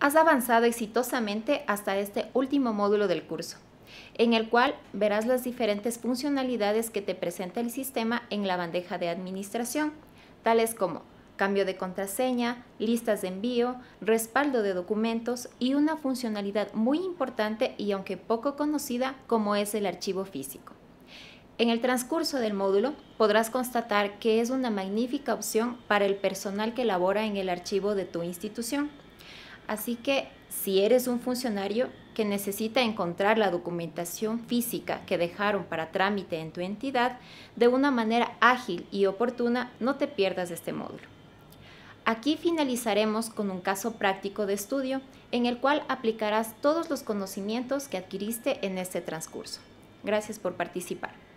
has avanzado exitosamente hasta este último módulo del curso, en el cual verás las diferentes funcionalidades que te presenta el sistema en la bandeja de administración, tales como cambio de contraseña, listas de envío, respaldo de documentos y una funcionalidad muy importante y aunque poco conocida como es el archivo físico. En el transcurso del módulo podrás constatar que es una magnífica opción para el personal que labora en el archivo de tu institución Así que si eres un funcionario que necesita encontrar la documentación física que dejaron para trámite en tu entidad de una manera ágil y oportuna, no te pierdas este módulo. Aquí finalizaremos con un caso práctico de estudio en el cual aplicarás todos los conocimientos que adquiriste en este transcurso. Gracias por participar.